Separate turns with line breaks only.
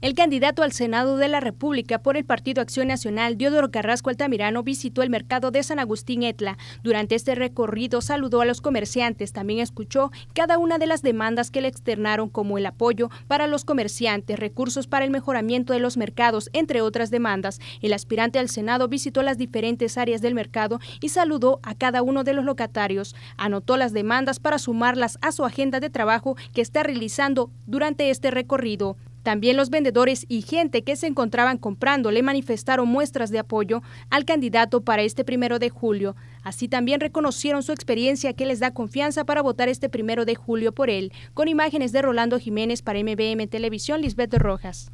El candidato al Senado de la República por el Partido Acción Nacional, Diodoro Carrasco Altamirano, visitó el mercado de San Agustín Etla. Durante este recorrido saludó a los comerciantes, también escuchó cada una de las demandas que le externaron como el apoyo para los comerciantes, recursos para el mejoramiento de los mercados, entre otras demandas. El aspirante al Senado visitó las diferentes áreas del mercado y saludó a cada uno de los locatarios. Anotó las demandas para sumarlas a su agenda de trabajo que está realizando durante este recorrido. También los vendedores y gente que se encontraban comprando le manifestaron muestras de apoyo al candidato para este primero de julio. Así también reconocieron su experiencia que les da confianza para votar este primero de julio por él. Con imágenes de Rolando Jiménez para MBM Televisión, Lisbeth Rojas.